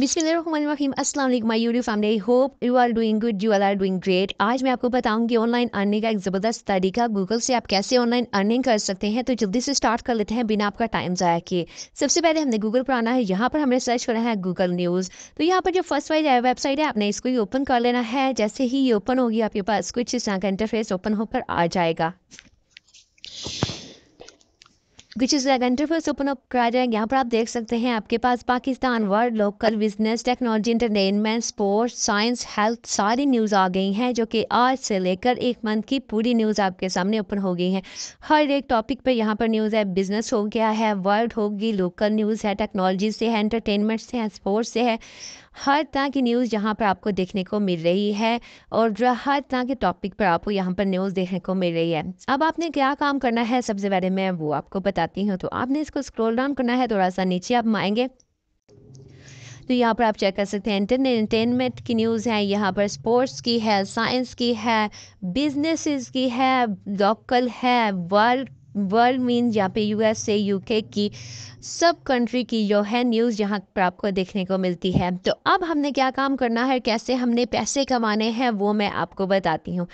बिसमीम my YouTube family hope you are doing good you are are doing great आज मैं आपको बताऊंगी ऑनलाइन अर्निंग का एक ज़बरदस्त तरीका गूगल से आप कैसे ऑनलाइन अर्निंग कर सकते हैं तो जल्दी से स्टार्ट कर लेते हैं बिना आपका टाइम ज़ाया किए सबसे पहले हमने गूगल पर आना है यहाँ पर हमने सर्च करना है गूगल न्यूज़ तो यहाँ पर जो फर्स्ट वाइज वेबसाइट है आपने इसको ही ओपन कर लेना है जैसे ही ये ओपन होगी आपके पास कुछ इस तरह का इंटरफेस ओपन होकर आ जाएगा which is interface open up कराया जाएगा यहाँ पर आप देख सकते हैं आपके पास Pakistan world local business technology entertainment sports science health सारी न्यूज़ आ गई हैं जो कि आज से लेकर एक मंथ की पूरी न्यूज़ आपके सामने ओपन हो गई है हर एक टॉपिक पर यहाँ पर न्यूज़ है बिजनेस हो गया है वर्ल्ड होगी लोकल न्यूज़ है टेक्नोलॉजी से है इंटरटेनमेंट से है स्पोर्ट्स से है हर तरह की न्यूज़ यहाँ पर आपको देखने को मिल रही है और हर तरह के टॉपिक पर आपको यहाँ पर न्यूज़ देखने को मिल रही है अब आपने क्या काम करना है सबसे पहले मैं वो आपको बताती हूँ तो आपने इसको स्क्रोल डाउन करना है थोड़ा सा नीचे आप आएंगे तो यहाँ पर आप चेक कर सकते हैं एंटरटेनमेंट की न्यूज़ है यहाँ पर स्पोर्ट्स की है साइंस की है बिजनेसिस की है लोकल है वर्ल्ड वर्ल्ड मीन्स यहाँ पे ए यू यूके की सब कंट्री की जो है न्यूज़ यहाँ पर आपको देखने को मिलती है तो अब हमने क्या काम करना है कैसे हमने पैसे कमाने हैं वो मैं आपको बताती हूँ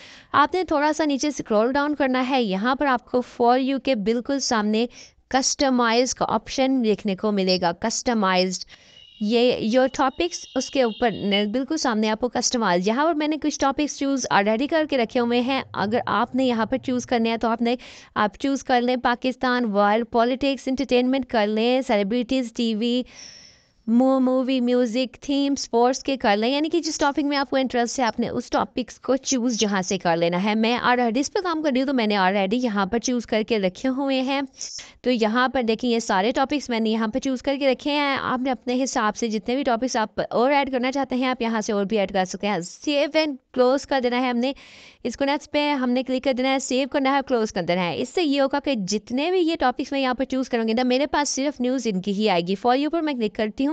आपने थोड़ा सा नीचे स्क्रॉल डाउन करना है यहाँ पर आपको फॉर यू के बिल्कुल सामने कस्टमाइज का ऑप्शन देखने को मिलेगा कस्टमाइज्ड ये योर टॉपिक्स उसके ऊपर बिल्कुल सामने आपको कस्टमाइज यहाँ पर मैंने कुछ टॉपिक्स चूज़ ऑलरेडी करके रखे हुए हैं अगर आपने यहाँ पर चूज़ करने हैं तो आपने आप चूज़ कर लें पाकिस्तान वर्ल्ड पॉलिटिक्स इंटरटेनमेंट कर लें celebrities TV movie music theme sports के कर लें यानी कि जिस टॉपिक में आपको इंटरेस्ट है आपने उस टॉपिक्स को चूज़ यहाँ से कर लेना है मैं ऑलरेडी इस पर काम कर रही हूँ तो मैंने ऑलरेडी यहाँ पर चूज़ करके रखे हुए हैं तो यहाँ पर देखें ये सारे टॉपिक्स मैंने यहाँ पर चूज़ करके रखे हैं आपने अपने हिसाब से जितने भी टॉपिक्स आप और ऐड करना चाहते हैं आप यहाँ से और भी ऐड कर सकते हैं सेव एंड क्लोज़ कर देना है हमने इसको नेक्स्ट पे हमने क्लिक कर देना है सेव करना है क्लोज़ कर देना है इससे ये होगा कि जितने भी ये टॉपिक्स मैं यहाँ पर चूज़ करूँगी ना मेरे पास सिर्फ न्यूज़ इनकी ही आएगी फॉर यू पर मैं क्लिक करती हूँ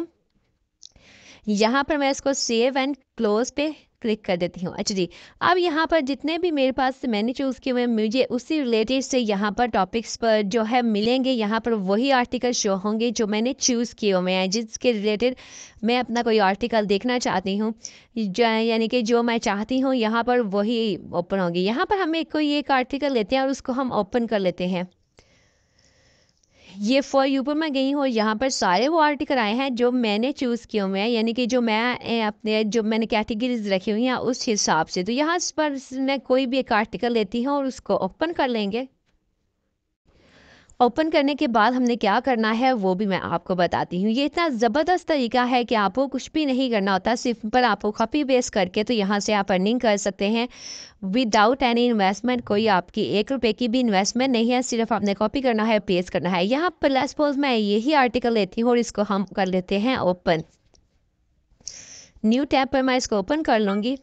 यहाँ पर मैं इसको सेव एंड क्लोज पे क्लिक कर देती हूँ अच्छा जी अब यहाँ पर जितने भी मेरे पास मैंने चूज़ किए हुए मुझे उसी रिलेटेड से यहाँ पर टॉपिक्स पर जो है मिलेंगे यहाँ पर वही आर्टिकल शो होंगे जो मैंने चूज़ किए हुए हैं जिसके रिलेटेड मैं अपना कोई आर्टिकल देखना चाहती हूँ यानी कि जो मैं चाहती हूँ यहाँ पर वही ओपन होगी यहाँ पर हम एक कोई एक आर्टिकल लेते हैं और उसको हम ओपन कर लेते हैं ये फॉर यू पर मैं गई हूँ और यहाँ पर सारे वो आर्टिकल आए हैं जो मैंने चूज़ किए हुए हैं यानी कि जो मैं अपने जो मैंने कैटेगरीज रखी हुई हैं उस हिसाब से तो यहाँ पर मैं कोई भी एक आर्टिकल लेती हूँ और उसको ओपन कर लेंगे ओपन करने के बाद हमने क्या करना है वो भी मैं आपको बताती हूँ ये इतना ज़बरदस्त तरीका है कि आपको कुछ भी नहीं करना होता सिर्फ पर आपको कॉपी पेस्ट करके तो यहाँ से आप अर्निंग कर सकते हैं विदाउट एनी इन्वेस्टमेंट कोई आपकी एक रुपये की भी इन्वेस्टमेंट नहीं है सिर्फ आपने कॉपी करना है पेस्ट करना है यहाँ पर सपोज मैं यही आर्टिकल लेती हूँ और इसको हम कर लेते हैं ओपन न्यू टैब पर मैं इसको ओपन कर लूँगी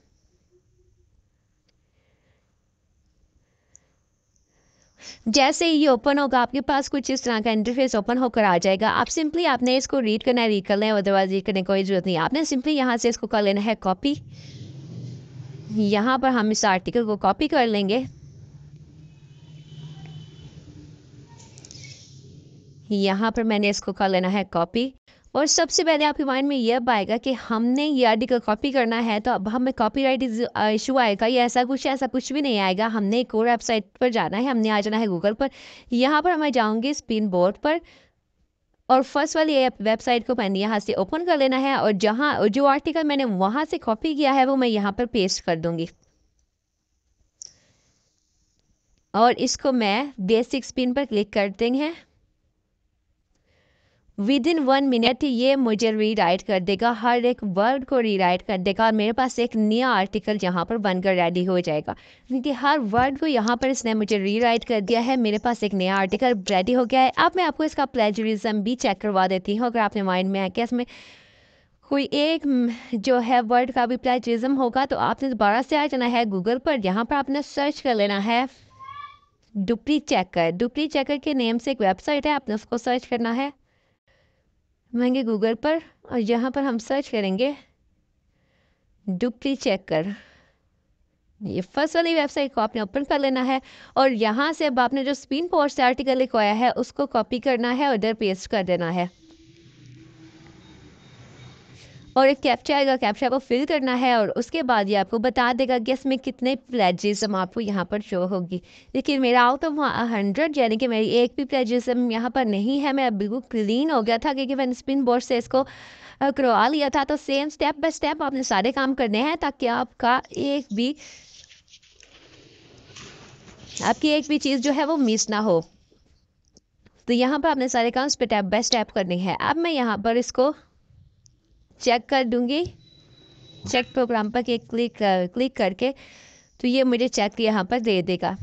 जैसे ही ये ओपन होगा आपके पास कुछ इस तरह का इंटरफेस ओपन होकर आ जाएगा आप सिंपली आपने इसको रीड करना है रीड कर लें अदरवाइज रीड करने की कोई ज़रूरत नहीं आपने सिंपली यहाँ से इसको कर लेना है कॉपी यहाँ पर हम इस आर्टिकल को कॉपी कर लेंगे यहाँ पर मैंने इसको कर लेना है कॉपी और सबसे पहले आपके माइंड में यह आएगा कि हमने ये आर्टिकल कॉपी करना है तो अब हमें कॉपी राइट इशू आएगा या ऐसा कुछ ऐसा कुछ भी नहीं आएगा हमने एक और वेबसाइट पर जाना है हमने आ जाना है गूगल पर यहाँ पर हमें जाऊँगी स्पिन बोर्ड पर और फर्स्ट वाली वेबसाइट को मैंने यहाँ से ओपन कर लेना है और जहाँ जो आर्टिकल मैंने वहाँ से कॉपी किया है वो मैं यहाँ पर पेस्ट कर दूँगी और इसको मैं बेसिक स्पिन पर क्लिक करते हैं विद इन वन मिनट ये मुझे रीराइट कर देगा हर एक वर्ड को रीराइट कर देगा और मेरे पास एक नया आर्टिकल यहाँ पर बनकर रेडी हो जाएगा क्योंकि हर वर्ड को यहाँ पर इसने मुझे रीराइट कर दिया है मेरे पास एक नया आर्टिकल रेडी हो गया है अब मैं आपको इसका प्लेजरिज्म भी चेक करवा देती हूँ अगर आपने माइंड में है कि इसमें कोई एक जो है वर्ड का भी प्लेजरिज्म होगा तो आपने दोबारा से आ जाना है गूगल पर यहाँ पर आपने सर्च कर लेना है डुप्ली चेकर डुप्ली चेकर के नेम से एक वेबसाइट है आपने उसको सर्च करना है हम गूगल पर और यहाँ पर हम सर्च करेंगे डुप्ली चेक कर ये फर्स्ट वाली वेबसाइट को आपने ओपन कर लेना है और यहाँ से अब आपने जो स्पिन पोस्ट से आर्टिकल लिखवाया है उसको कॉपी करना है और इधर पेस्ट कर देना है और एक कैप्चा आएगा कैप्चा को फिल करना है और उसके बाद ये आपको बता देगा कि इसमें कितने प्लेजिज्म आपको यहाँ पर शो होगी लेकिन मेरा आउट ऑफ हंड्रेड यानी कि मेरी एक भी प्लेजिज़म यहाँ पर नहीं है मैं बिल्कुल क्लीन हो गया था क्योंकि मैंने स्पिन बोर्ड से इसको करवा लिया था तो सेम स्टेप बाय स्टेप आपने सारे काम करने हैं ताकि आपका एक भी आपकी एक भी चीज़ जो है वो मिस ना हो तो यहाँ पर आपने सारे काम स्टेप बाय स्टेप करने हैं अब मैं यहाँ पर इसको चेक कर दूँगी चेक प्रोग्राम पर क्लिक क्लिक करके तो ये मुझे चेक यहाँ पर दे देगा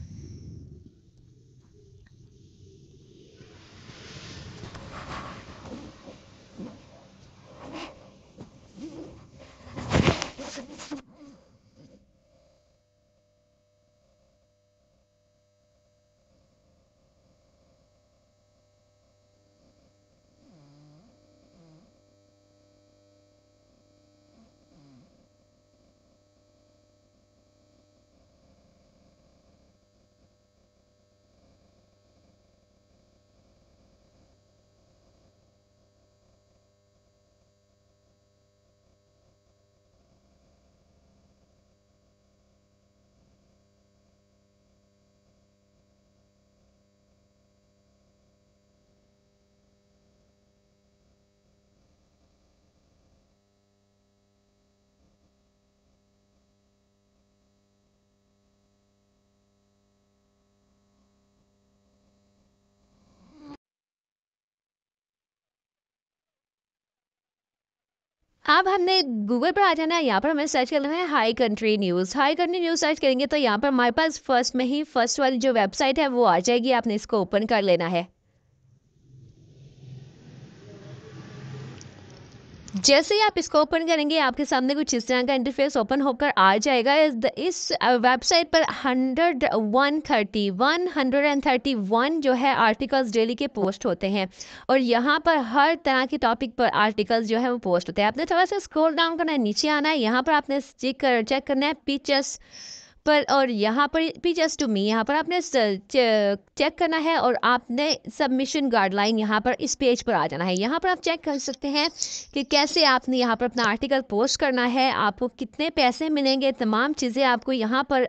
अब हमने गूगल पर आ जाना है यहाँ पर हमें सर्च करना है High Country News High Country News search करेंगे तो यहाँ पर हमारे पास फर्स्ट में ही फर्स्ट वाली जो वेबसाइट है वो आ जाएगी आपने इसको ओपन कर लेना है जैसे ही आप इसको ओपन करेंगे आपके सामने कुछ इस तरह का इंटरफेस ओपन होकर आ जाएगा इस वेबसाइट पर hundred one thirty one hundred and thirty one जो है आर्टिकल्स डेली के पोस्ट होते हैं और यहाँ पर हर तरह के टॉपिक पर आर्टिकल्स जो है वो पोस्ट होते हैं आपने थोड़ा सा स्क्रॉल डाउन करना है नीचे आना है यहाँ पर आपने चेक कर चेक करना है पिक्चर्स पर और यहाँ पर भी जस्ट टू मी यहाँ पर आपने चेक करना है और आपने सबमिशन गाइडलाइन यहाँ पर इस पेज पर आ जाना है यहाँ पर आप चेक कर सकते हैं कि कैसे आपने यहाँ पर अपना आर्टिकल पोस्ट करना है आपको कितने पैसे मिलेंगे तमाम चीज़ें आपको यहाँ पर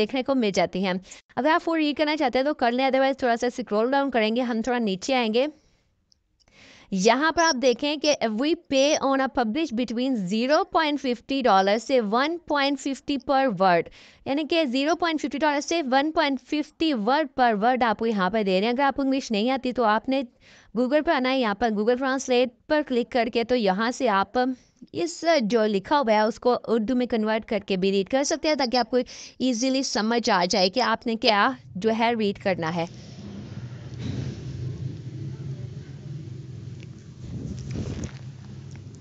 देखने को मिल जाती हैं अगर आप फोर रीड करना चाहते हैं तो कर लें अदरवाइज़ थोड़ा सा स्क्रोल डाउन करेंगे हम थोड़ा नीचे आएंगे यहाँ पर आप देखें कि we pay on a publish between 0.50 dollar से 1.50 पर वर्ड यानी कि 0.50 डॉलर से 1.50 वर्ड पर वर्ड आपको यहाँ पर दे रहे हैं अगर आपको इंग्लिश नहीं आती तो आपने गूगल पर आना है यहाँ पर गूगल ट्रांसलेट पर क्लिक करके तो यहाँ से आप इस जो लिखा हुआ है उसको उर्दू में कन्वर्ट करके भी रीड कर सकते हैं ताकि आपको ईजिली समझ आ जाए कि आपने क्या जो है रीड करना है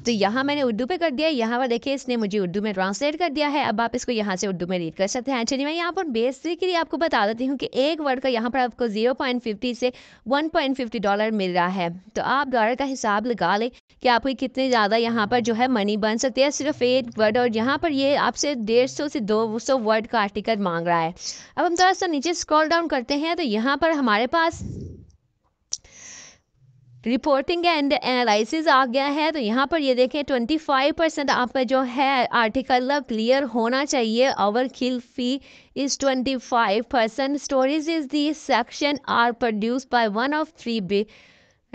तो यहाँ मैंने उर्दू पे कर दिया है यहाँ पर देखिए इसने मुझे उर्दू में ट्रांसलेट कर दिया है अब आप इसको यहाँ से उर्दू में रीड कर सकते हैं चलिए मैं यहाँ पर बेसिकली आपको बता देती हूँ कि एक वर्ड का यहाँ पर आपको जीरो पॉइंट फिफ्टी से वन पॉइंट फिफ्टी डॉलर मिल रहा है तो आप डॉलर का हिसाब लगा लें कि आप कितने ज़्यादा यहाँ पर जो है मनी बन सकती है सिर्फ एक वर्ड और यहाँ पर ये आपसे डेढ़ सौ से दो सौ वर्ड का आर्टिकल मांग रहा है अब हम थोड़ा सा नीचे स्क्रॉल डाउन करते हैं तो यहाँ पर हमारे पास रिपोर्टिंग एंड एनालिसिस आ गया है तो यहाँ पर ये देखें 25 परसेंट आपका जो है आर्टिकल अब क्लियर होना चाहिए our kill fee is 25 percent stories is the section are produced by one of three B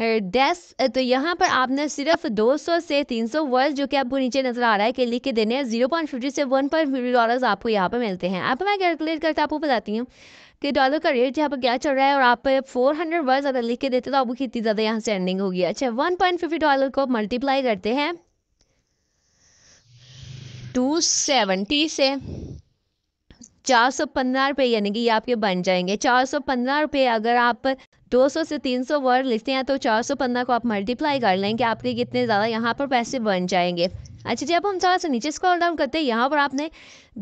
desk तो यहाँ पर आपने सिर्फ 200 से 300 वर्ड जो कि आपको नीचे नज़र आ रहा है कि लिख के देने हैं फिफ्टी से वन 1.50 डॉलर्स आपको यहाँ पर मिलते हैं आप मैं कैलकुलेट करता आपको बताती हूँ कि डॉलर का रेट यहाँ पर क्या चल रहा है और आप फोर हंड्रेड वर्ड अगर लिख के देते तो आपको कितनी ज़्यादा यहाँ से अर्निंग होगी अच्छा वन पॉइंट फिफ्टी डॉलर को मल्टीप्लाई करते हैं टू सेवेंटी से चार सौ पंद्रह रुपये यानी कि ये आपके बन जाएंगे चार सौ पंद्रह रुपये अगर आप 200 से 300 वर्ड लिखते हैं तो सौ पंद्रह को आप मल्टीप्लाई कर लेंगे आपके कितने ज़्यादा यहाँ पर पैसे बन जाएंगे अच्छा जी अब हम थोड़ा सा नीचे स्क्रॉल डाउन करते हैं यहाँ पर आपने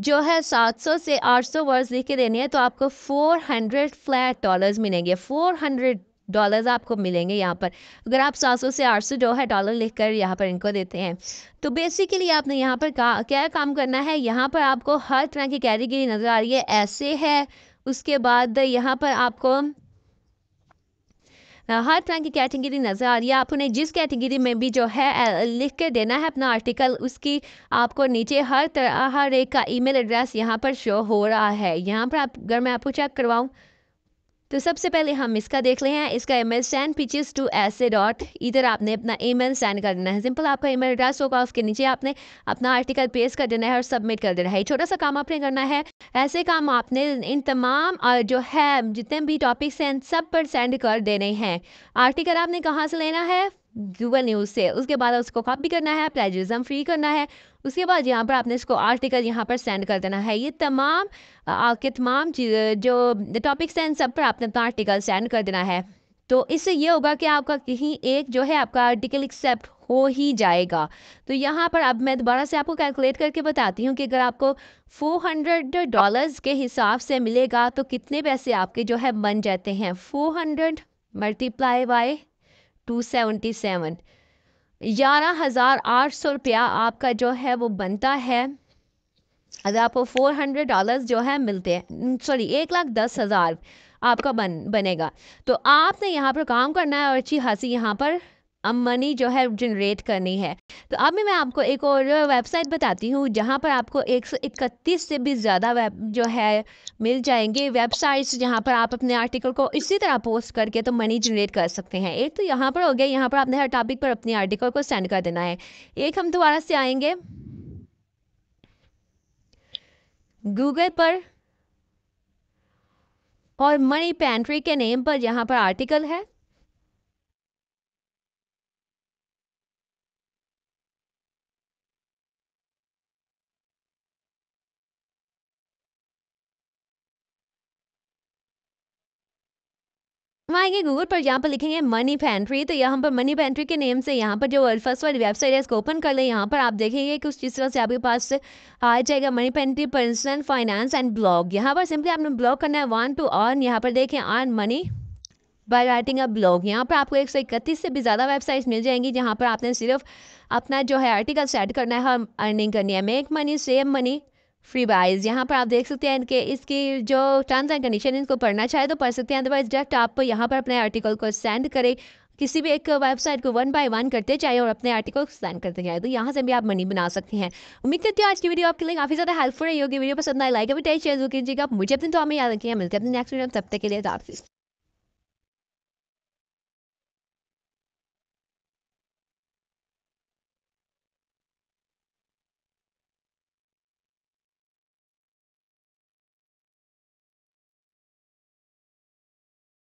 जो है 700 से 800 वर्ड्स लिख के देने हैं तो आपको 400 फ्लैट डॉलर्स मिलेंगे 400 डॉलर्स आपको मिलेंगे यहाँ पर अगर आप 700 से 800 जो है डॉलर लिख कर यहाँ पर इनको देते हैं तो बेसिकली आपने यहाँ पर का, क्या काम करना है यहाँ पर आपको हर तरह की कैटेगरी नज़र आ रही है ऐसे है उसके बाद यहाँ पर आपको हर तरह की कैटेगरी नज़र आ रही है आप उन्हें जिस कैटेगरी में भी जो है लिख के देना है अपना आर्टिकल उसकी आपको नीचे हर तरह हर एक का ईमेल एड्रेस यहाँ पर शो हो रहा है यहाँ पर आप अगर मैं आपको चेक करवाऊँ तो सबसे पहले हम इसका देख ले हैं इसका ईमेल सेंड पिचेस टू ऐसे डॉट इधर आपने अपना ईमेल सेंड कर देना है सिंपल आपका ईमेल एड्रेस होगा उसके नीचे आपने अपना आर्टिकल पेश कर देना है और सबमिट कर देना है छोटा सा काम आपने करना है ऐसे काम आपने इन तमाम जो है जितने भी टॉपिक्स हैं सब पर सेंड कर देने हैं आर्टिकल आपने कहाँ से लेना है गूगल न्यूज़ से उसके बाद उसको कॉपी करना है प्लेजरिज्म फ्री करना है उसके बाद यहाँ पर आपने इसको आर्टिकल यहाँ पर सेंड कर देना है ये तमाम आपके तमाम जो टॉपिक्स हैं सब पर आपने अपना आर्टिकल सेंड कर देना है तो इससे ये होगा कि आपका कहीं एक जो है आपका आर्टिकल एक्सेप्ट हो ही जाएगा तो यहाँ पर अब मैं दोबारा से आपको कैलकुलेट करके बताती हूँ कि अगर आपको 400 डॉलर्स के हिसाब से मिलेगा तो कितने पैसे आपके जो है बन जाते हैं 400 multiply by two seventy seven ग्यारह हज़ार आठ सौ रुपया आपका जो है वो बनता है अगर आपको फोर हंड्रेड डॉलर्स जो है मिलते हैं सॉरी एक लाख दस हज़ार आपका बन बनेगा तो आपने यहाँ पर काम करना है और अच्छी खासी यहाँ पर अब मनी जो है जनरेट करनी है तो अब मैं आपको एक और वेबसाइट बताती हूँ जहाँ पर आपको एक सौ इकतीस से भी ज़्यादा वेब जो है मिल जाएंगे वेबसाइट्स जहाँ पर आप अपने आर्टिकल को इसी तरह पोस्ट करके तो मनी जनरेट कर सकते हैं एक तो यहाँ पर हो गया यहाँ पर आपने हर टॉपिक पर अपने आर्टिकल को सेंड कर देना है एक हम दोबारा से आएंगे गूगल पर और मनी पेंट्री के नेम पर यहाँ पर आर्टिकल है हम आएंगे गूगल पर यहाँ पर लिखेंगे मनी पेंट्री तो यहाँ पर मनी पेंट्री के नेम से यहाँ पर जो फर्स्ट वाली वेबसाइट है इसको ओपन कर लें यहाँ पर आप देखेंगे कि उस चीज़ तरह से आपके पास आ जाएगा Money Pantry personal finance and blog यहाँ पर सिंपली आपने ब्लॉग करना है वन टू अर्न यहाँ पर देखें earn money by writing a blog यहाँ पर आपको एक सौ इकतीस से भी ज़्यादा वेबसाइट्स मिल जाएंगी जहाँ पर आपने सिर्फ अपना जो है आर्टिकल सेट करना है अर्निंग करनी है make money save money freebies यहाँ पर आप देख सकते हैं इनके इसकी जो टर्म्स एंड कंडीशन इनको पढ़ना चाहे तो पढ़ सकते हैं अदरवाइज डायरेक्ट आप यहाँ पर अपने आर्टिकल को सेंड करें किसी भी एक वेबसाइट को वन बाय वन करते जाए और अपने आर्टिकल को सेंड करते जाए तो यहाँ से भी आप मनी बना सकते हैं उम्मीद करती हूँ आज की वीडियो आपके लिए काफी ज्यादा हेल्पफुल रही होगी वीडियो पसंद आए लाइक अभी टेस्ट शेयर कीजिएगा मुझे अपने तो हमें याद रखिए हैं अपने नेक्स्ट वीडियो तब तक के लिए